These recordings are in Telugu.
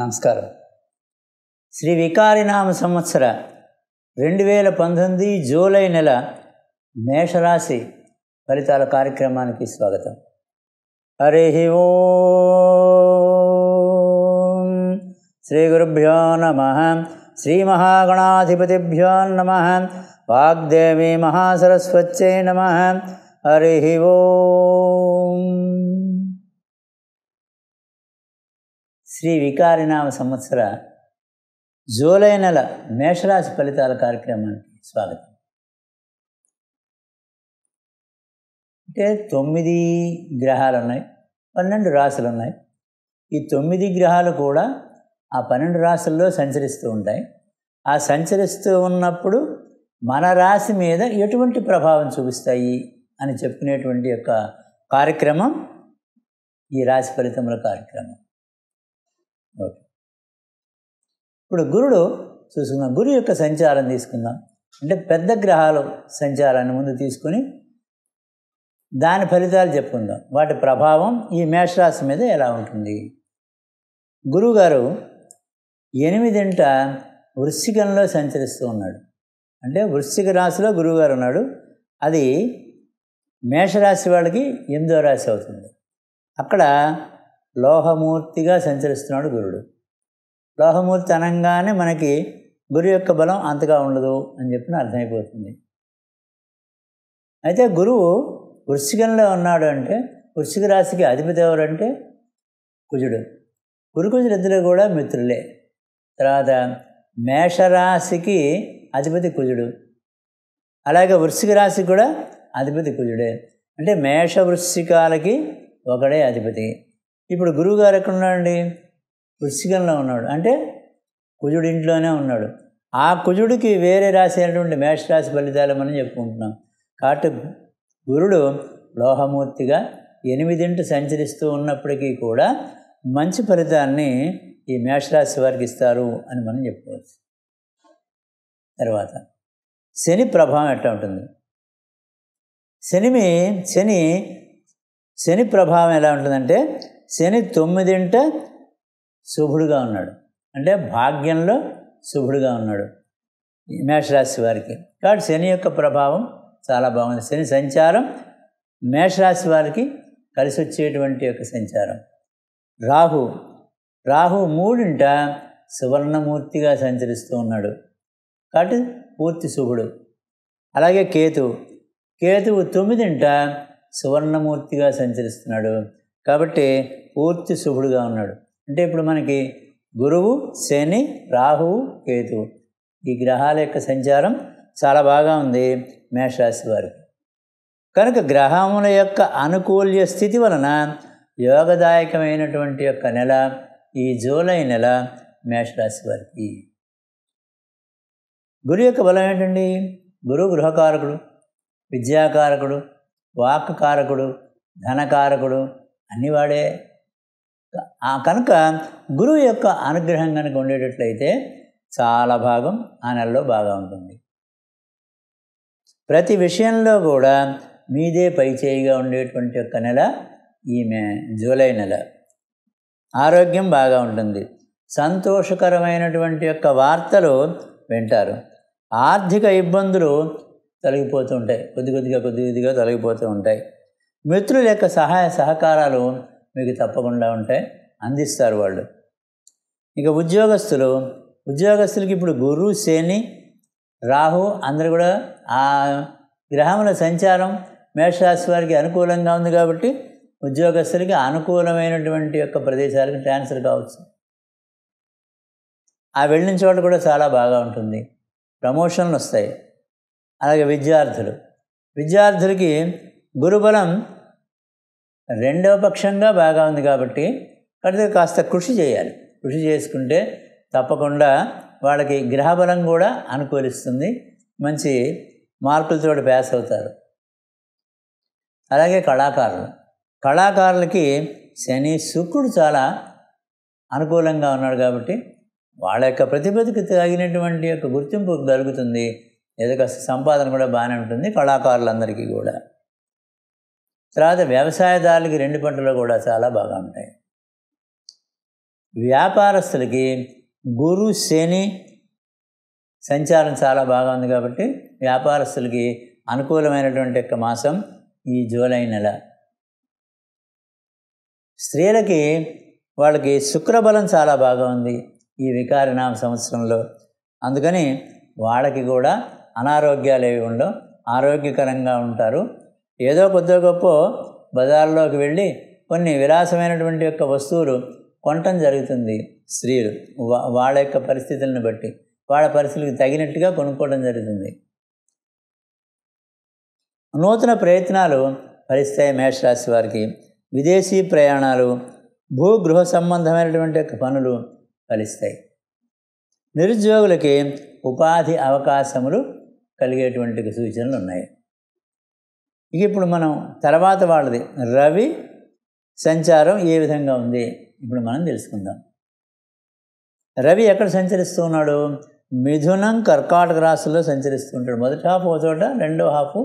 నమస్కారం శ్రీ వికారినామ సంవత్సర రెండు వేల పంతొమ్మిది జూలై నెల మేషరాశి ఫలితాల కార్యక్రమానికి స్వాగతం హరి ఓ శ్రీ గురుభ్యో నమ శ్రీ మహాగణాధిపతిభ్యో నమ వాగ్దేవి మహాసరస్వత్యై నమ హరి ఓం శ్రీ వికారినామ సంవత్సర జూలై నెల మేషరాశి ఫలితాల కార్యక్రమానికి స్వాగతం అంటే తొమ్మిది గ్రహాలు ఉన్నాయి పన్నెండు రాసులు ఉన్నాయి ఈ తొమ్మిది గ్రహాలు కూడా ఆ పన్నెండు రాసుల్లో సంచరిస్తూ ఉంటాయి ఆ సంచరిస్తూ ఉన్నప్పుడు మన రాశి మీద ఎటువంటి ప్రభావం చూపిస్తాయి అని చెప్పుకునేటువంటి యొక్క కార్యక్రమం ఈ రాశి ఫలితముల కార్యక్రమం ఓకే ఇప్పుడు గురుడు చూసుకుందాం గురు యొక్క సంచారం తీసుకుందాం అంటే పెద్ద గ్రహాలు సంచారాన్ని ముందు తీసుకొని దాని ఫలితాలు చెప్పుకుందాం వాటి ప్రభావం ఈ మేషరాశి మీద ఎలా ఉంటుంది గురువుగారు ఎనిమిదింట వృశ్చికంలో సంచరిస్తూ ఉన్నాడు అంటే వృశ్చిక రాశిలో గురువుగారు ఉన్నాడు అది మేషరాశి వాళ్ళకి ఎనిమిదో రాశి అవుతుంది అక్కడ లోహమూర్తిగా సంచరిస్తున్నాడు గురుడు లోహమూర్తి అనగానే మనకి గురు యొక్క బలం అంతగా ఉండదు అని చెప్పిన అర్థమైపోతుంది అయితే గురువు వృశ్చికంలో ఉన్నాడు అంటే వృశ్చిక రాశికి అధిపతి ఎవరంటే కుజుడు కుజుడు ఇద్దరు కూడా మిత్రులే తర్వాత మేషరాశికి అధిపతి కుజుడు అలాగే వృశ్చిక రాశికి కూడా అధిపతి కుజుడే అంటే మేష వృశ్చికాలకి ఒకడే అధిపతి ఇప్పుడు గురువుగారు ఎక్కడున్నాడండి వృశ్చికంలో ఉన్నాడు అంటే కుజుడు ఇంట్లోనే ఉన్నాడు ఆ కుజుడికి వేరే రాశి అయినటువంటి మేషరాశి ఫలితాలు మనం చెప్పుకుంటున్నాం కాబట్టి గురుడు లోహమూర్తిగా ఎనిమిదింటి సంచరిస్తూ ఉన్నప్పటికీ కూడా మంచి ఫలితాన్ని ఈ మేషరాశి వారికి ఇస్తారు అని మనం చెప్పుకోవచ్చు తర్వాత శని ప్రభావం ఎట్లా ఉంటుంది శనిమి శని శని ప్రభావం ఎలా ఉంటుందంటే శని తొమ్మిదింట శుభుడుగా ఉన్నాడు అంటే భాగ్యంలో శుభుడుగా ఉన్నాడు మేషరాశి వారికి కాబట్టి శని యొక్క ప్రభావం చాలా బాగుంది శని సంచారం మేషరాశి వారికి కలిసి వచ్చేటువంటి యొక్క సంచారం రాహు రాహు మూడింట సువర్ణమూర్తిగా సంచరిస్తూ ఉన్నాడు కాబట్టి పూర్తి శుభుడు అలాగే కేతు కేతువు తొమ్మిదింట సువర్ణమూర్తిగా సంచరిస్తున్నాడు కాబట్టి పూర్తి శుభుడుగా ఉన్నాడు అంటే ఇప్పుడు మనకి గురువు శని రాహువు కేతువు ఈ గ్రహాల యొక్క సంచారం చాలా బాగా ఉంది మేషరాశి వారికి కనుక గ్రహముల యొక్క అనుకూల్య స్థితి వలన యోగదాయకమైనటువంటి యొక్క నెల ఈ జూలై నెల మేషరాశి వారికి గురు యొక్క బలం ఏంటండి గురువు గృహకారకుడు విద్యాకారకుడు వాక్కారకుడు ధనకారకుడు అన్ని వాడే కనుక గురువు యొక్క అనుగ్రహం కనుక ఉండేటట్లయితే చాలా భాగం ఆ నెలలో బాగా ఉంటుంది ప్రతి విషయంలో కూడా మీదే పై చేయిగా ఉండేటువంటి యొక్క నెల ఈమె జూలై నెల ఆరోగ్యం బాగా ఉంటుంది సంతోషకరమైనటువంటి యొక్క వార్తలు వింటారు ఆర్థిక ఇబ్బందులు తొలగిపోతూ ఉంటాయి కొద్ది కొద్దిగా కొద్ది కొద్దిగా తొలగిపోతూ ఉంటాయి మిత్రుల యొక్క సహాయ సహకారాలు మీకు తప్పకుండా ఉంటాయి అందిస్తారు వాళ్ళు ఇక ఉద్యోగస్తులు ఉద్యోగస్తులకి ఇప్పుడు గురు శని రాహు అందరు కూడా ఆ గ్రహముల సంచారం మేషరాశి వారికి అనుకూలంగా ఉంది కాబట్టి ఉద్యోగస్తులకి అనుకూలమైనటువంటి యొక్క ప్రదేశాలకు ట్రాన్స్ఫర్ కావచ్చు ఆ వెళ్ళిన చోట కూడా చాలా బాగా ఉంటుంది ప్రమోషన్లు వస్తాయి అలాగే విద్యార్థులు విద్యార్థులకి గురుబలం రెండవ పక్షంగా బాగా ఉంది కాబట్టి కడితే కాస్త కృషి చేయాలి కృషి చేసుకుంటే తప్పకుండా వాళ్ళకి గ్రహబలం కూడా అనుకూలిస్తుంది మంచి మార్కులతో ప్యాస్ అవుతారు అలాగే కళాకారులు కళాకారులకి శని శుక్రుడు చాలా అనుకూలంగా ఉన్నాడు కాబట్టి వాళ్ళ యొక్క ప్రతిపదికి తగినటువంటి యొక్క గుర్తింపు కలుగుతుంది ఏదో సంపాదన కూడా బాగానే ఉంటుంది కళాకారులందరికీ కూడా తర్వాత వ్యవసాయదారులకి రెండు పంటలు కూడా చాలా బాగా ఉంటాయి వ్యాపారస్తులకి గురు శని సంచారం చాలా బాగా ఉంది కాబట్టి వ్యాపారస్తులకి అనుకూలమైనటువంటి యొక్క మాసం ఈ జూలై నెల స్త్రీలకి వాళ్ళకి శుక్రబలం చాలా బాగా ఉంది ఈ వికారినామ సంవత్సరంలో అందుకని వాళ్ళకి కూడా అనారోగ్యాలు ఏవి ఉండవు ఆరోగ్యకరంగా ఉంటారు ఏదో కొద్దో గొప్ప బజార్లోకి వెళ్ళి కొన్ని విలాసమైనటువంటి యొక్క వస్తువులు కొనటం జరుగుతుంది స్త్రీలు వాళ్ళ యొక్క పరిస్థితులను బట్టి వాళ్ళ పరిస్థితులకు తగినట్టుగా కొనుక్కోవడం జరుగుతుంది నూతన ప్రయత్నాలు ఫలిస్తాయి మేషరాశి వారికి విదేశీ ప్రయాణాలు భూగృహ సంబంధమైనటువంటి యొక్క పనులు ఫలిస్తాయి నిరుద్యోగులకి ఉపాధి అవకాశములు కలిగేటువంటి సూచనలు ఉన్నాయి ఇక ఇప్పుడు మనం తర్వాత వాళ్ళది రవి సంచారం ఏ విధంగా ఉంది ఇప్పుడు మనం తెలుసుకుందాం రవి ఎక్కడ సంచరిస్తూ ఉన్నాడు మిథునం కర్కాటక రాశిలో సంచరిస్తూ ఉంటాడు మొదటి హాఫ్ ఒక చోట రెండో హాఫ్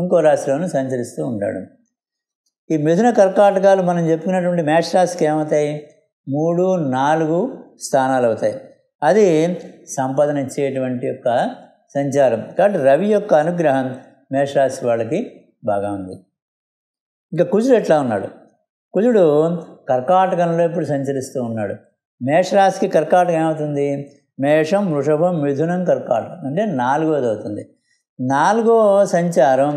ఇంకో రాశిలోనూ సంచరిస్తూ ఉంటాడు ఈ మిథున కర్కాటకాలు మనం చెప్పుకున్నటువంటి మేష రాశికి ఏమవుతాయి మూడు నాలుగు స్థానాలు అవుతాయి అది సంపాదన ఇచ్చేటువంటి యొక్క సంచారం కాబట్టి రవి యొక్క అనుగ్రహం మేషరాశి వాళ్ళకి బాగా ఉంది ఇంకా కుజుడు ఎట్లా ఉన్నాడు కుజుడు కర్కాటకంలో ఇప్పుడు సంచరిస్తూ ఉన్నాడు మేషరాశికి కర్కాటకం ఏమవుతుంది మేషం వృషభం మిథునం కర్కాటకం అంటే నాలుగోది అవుతుంది నాలుగో సంచారం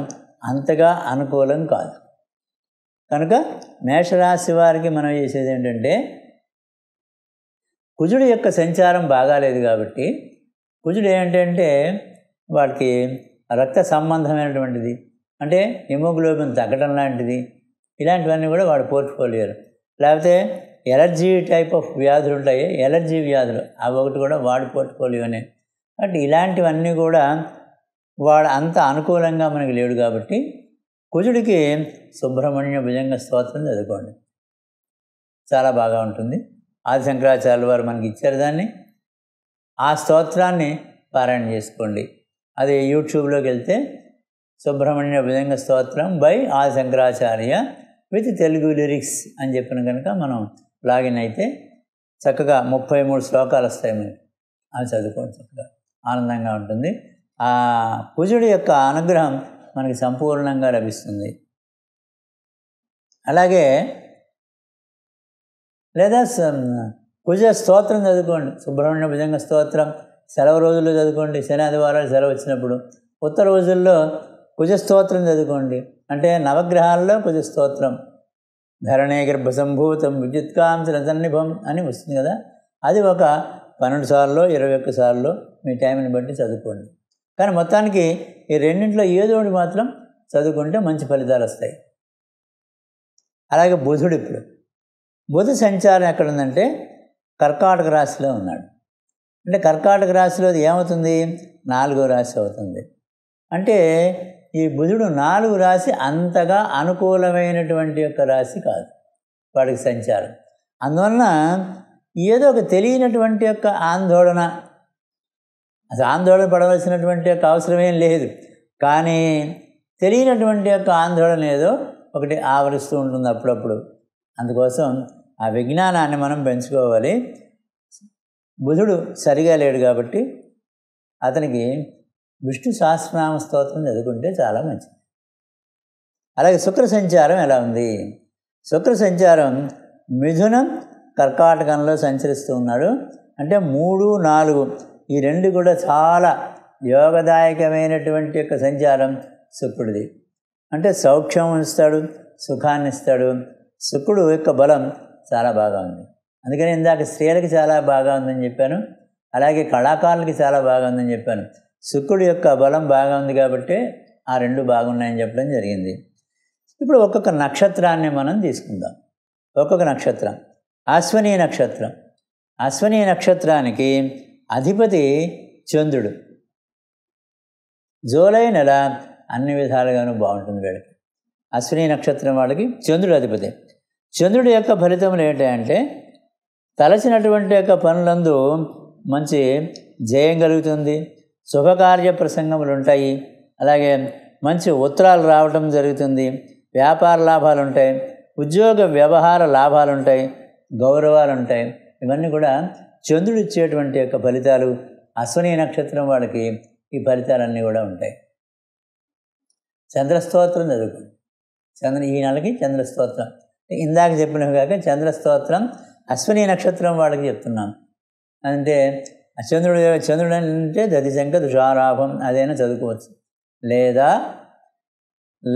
అంతగా అనుకూలం కాదు కనుక మేషరాశి వారికి మనం చేసేది ఏంటంటే కుజుడు యొక్క సంచారం బాగాలేదు కాబట్టి కుజుడు ఏంటంటే వాడికి రక్త సంబంధమైనటువంటిది అంటే హిమోగ్లోబిన్ తగ్గడం లాంటిది ఇలాంటివన్నీ కూడా వాడు పోర్ట్ఫోలియోలు లేకపోతే ఎలర్జీ టైప్ ఆఫ్ వ్యాధులు ఉంటాయి ఎలర్జీ వ్యాధులు అవి ఒకటి కూడా వాడి పోర్ట్ఫోలియోనే బట్ ఇలాంటివన్నీ కూడా వాడు అంత అనుకూలంగా మనకి లేడు కాబట్టి కుజుడికి సుబ్రహ్మణ్య భుజంగ స్తోత్రం చదువుకోండి చాలా బాగా ఉంటుంది ఆది శంకరాచార్యుల వారు మనకి ఇచ్చారు దాన్ని ఆ స్తోత్రాన్ని పారాయణ చేసుకోండి అది యూట్యూబ్లోకి వెళ్తే సుబ్రహ్మణ్య భుజంగ స్తోత్రం బై ఆ శంకరాచార్య విత్ తెలుగు లిరిక్స్ అని చెప్పిన కనుక మనం లాగిన్ అయితే చక్కగా ముప్పై మూడు శ్లోకాలు వస్తాయి మనకి అవి చదువుకోండి చక్కగా ఆనందంగా ఉంటుంది ఆ పూజుడి యొక్క అనుగ్రహం మనకి సంపూర్ణంగా లభిస్తుంది అలాగే లేదా కుజ స్తోత్రం చదువుకోండి సుబ్రహ్మణ్య భుజంగ స్తోత్రం సెలవు రోజుల్లో చదువుకోండి శని ఆదివారాలు సెలవు వచ్చినప్పుడు ఉత్తర రోజుల్లో కుజస్తోత్రం చదువుకోండి అంటే నవగ్రహాల్లో కుజస్తోత్రం ధరణే గర్భసంభూతం విద్యుత్కాంశన సన్నిభం అని వస్తుంది కదా అది ఒక పన్నెండు సార్లు ఇరవై ఒక్క సార్లు మీ టైంని బట్టి చదువుకోండి కానీ మొత్తానికి ఈ రెండింటిలో ఏదో ఒకటి మాత్రం చదువుకుంటే మంచి ఫలితాలు వస్తాయి అలాగే బుధుడు ఇప్పుడు బుధ సంచారం ఉందంటే కర్కాటక రాశిలో ఉన్నాడు అంటే కర్కాటక రాశిలో ఏమవుతుంది నాలుగో రాశి అవుతుంది అంటే ఈ బుధుడు నాలుగు రాశి అంతగా అనుకూలమైనటువంటి యొక్క రాశి కాదు వాడికి సంచారం అందువలన ఏదో ఒక తెలియనటువంటి యొక్క ఆందోళన అసలు ఆందోళన పడవలసినటువంటి యొక్క అవసరమేం లేదు కానీ తెలియనటువంటి యొక్క ఆందోళన ఏదో ఒకటి ఆవరిస్తూ ఉంటుంది అప్పుడప్పుడు అందుకోసం ఆ విజ్ఞానాన్ని మనం పెంచుకోవాలి బుధుడు సరిగా లేడు కాబట్టి అతనికి విష్ణు సహస్రనామ స్తోత్రం చదువుకుంటే చాలా మంచిది అలాగే శుక్ర సంచారం ఎలా ఉంది శుక్ర సంచారం మిథునం కర్కాటకంలో సంచరిస్తూ ఉన్నాడు అంటే మూడు నాలుగు ఈ రెండు కూడా చాలా యోగదాయకమైనటువంటి యొక్క సంచారం శుక్రుడిది అంటే సౌఖ్యం ఇస్తాడు సుఖాన్ని ఇస్తాడు శుక్రుడు యొక్క బలం చాలా బాగా ఉంది అందుకని ఇందాక స్త్రీలకు చాలా బాగా ఉందని చెప్పాను అలాగే కళాకారులకి చాలా బాగా ఉందని చెప్పాను శుక్రుడు యొక్క బలం బాగా ఉంది కాబట్టి ఆ రెండు బాగున్నాయని చెప్పడం జరిగింది ఇప్పుడు ఒక్కొక్క నక్షత్రాన్ని మనం తీసుకుందాం ఒక్కొక్క నక్షత్రం అశ్వనీ నక్షత్రం అశ్వనీ నక్షత్రానికి అధిపతి చంద్రుడు జూలై నెల అన్ని విధాలుగాను బాగుంటుంది వీళ్ళకి అశ్విని నక్షత్రం వాళ్ళకి చంద్రుడు అధిపతి చంద్రుడి యొక్క ఫలితములు ఏంటంటే తలచినటువంటి యొక్క పనులందు మంచి జయం కలుగుతుంది శుభకార్య ప్రసంగములు ఉంటాయి అలాగే మంచి ఉత్తరాలు రావడం జరుగుతుంది వ్యాపార లాభాలు ఉంటాయి ఉద్యోగ వ్యవహార లాభాలు ఉంటాయి గౌరవాలు ఉంటాయి ఇవన్నీ కూడా చంద్రుడు ఇచ్చేటువంటి యొక్క ఫలితాలు అశ్వనీ నక్షత్రం వాళ్ళకి ఈ ఫలితాలన్నీ కూడా ఉంటాయి చంద్రస్తోత్రం చదువుకోండి చంద్ర ఈ నెలకి చంద్రస్తోత్రం ఇందాక చెప్పినవి కాక చంద్రస్తోత్రం అశ్వనీ నక్షత్రం వాళ్ళకి చెప్తున్నాం అంటే చంద్రుడు చంద్రుడు అంటే దతిశంక దుషారాభం అదైనా చదువుకోవచ్చు లేదా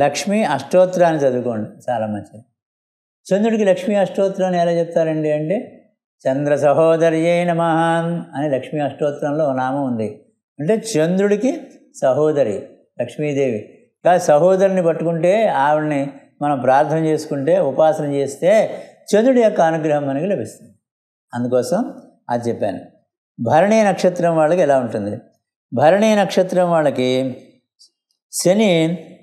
లక్ష్మీ అష్టోత్తరాన్ని చదువుకోండి చాలా మంచిది చంద్రుడికి లక్ష్మీ అష్టోత్తరాన్ని ఎలా చెప్తారండి అంటే చంద్ర సహోదర్యే నమ అని లక్ష్మీ అష్టోత్తరంలో నామం ఉంది అంటే చంద్రుడికి సహోదరి లక్ష్మీదేవి కాదు సహోదరిని పట్టుకుంటే ఆవిడని మనం ప్రార్థన చేసుకుంటే ఉపాసన చేస్తే చంద్రుడి యొక్క అనుగ్రహం మనకి లభిస్తుంది అందుకోసం అది చెప్పాను భరణి నక్షత్రం వాళ్ళకి ఎలా ఉంటుంది భరణి నక్షత్రం వాళ్ళకి శని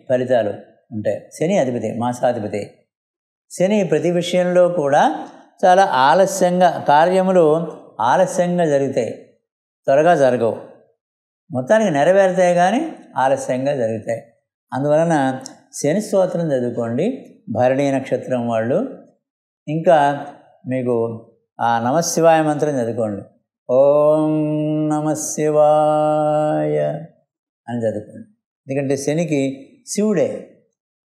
ఫలితాలు ఉంటాయి శని అధిపతి మాసాధిపతి శని ప్రతి విషయంలో కూడా చాలా ఆలస్యంగా కార్యములు ఆలస్యంగా జరుగుతాయి త్వరగా జరగవు మొత్తానికి నెరవేరుతాయి కానీ ఆలస్యంగా జరుగుతాయి అందువలన శని స్తోత్రం చదువుకోండి భరణి నక్షత్రం వాళ్ళు ఇంకా మీకు ఆ నమశివాయ మంత్రం చదువుకోండి ఓం నమ శివాయ అని చదువుకోండి ఎందుకంటే శనికి శివుడే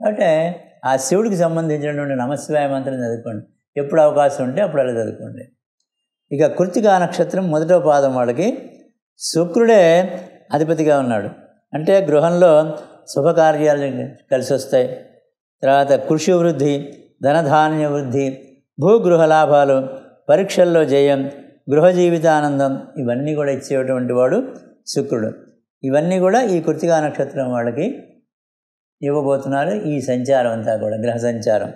అంటే ఆ శివుడికి సంబంధించినటువంటి నమశివాయ మంత్రం చదువుకోండి ఎప్పుడు అవకాశం ఉంటే అప్పుడు అలా చదువుకోండి ఇక కృతికా నక్షత్రం మొదటో పాదం వాళ్ళకి శుక్రుడే అధిపతిగా ఉన్నాడు అంటే గృహంలో శుభకార్యాలు కలిసి వస్తాయి తర్వాత కృషి వృద్ధి ధనధాన్య వృద్ధి భూగృహ లాభాలు పరీక్షల్లో జయం గృహజీవితానందం ఇవన్నీ కూడా ఇచ్చేటువంటి వాడు శుక్రుడు ఇవన్నీ కూడా ఈ కృతికా నక్షత్రం వాళ్ళకి ఇవ్వబోతున్నారు ఈ సంచారం అంతా కూడా గ్రహ సంచారం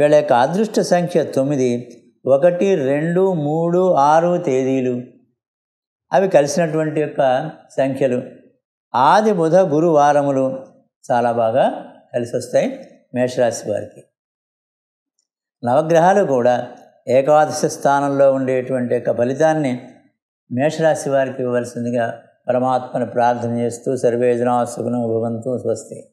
వీళ్ళ యొక్క అదృష్ట సంఖ్య తొమ్మిది ఒకటి రెండు మూడు ఆరు తేదీలు అవి కలిసినటువంటి యొక్క సంఖ్యలు ఆది బుధ గురువారములు చాలా బాగా కలిసి వస్తాయి మేషరాశి వారికి నవగ్రహాలు కూడా ఏకాదశి స్థానంలో ఉండేటువంటి యొక్క ఫలితాన్ని మేషరాశి వారికి ఇవ్వవలసిందిగా పరమాత్మను ప్రార్థన చేస్తూ సర్వేజనా సుగుణం భవంతు స్వస్తి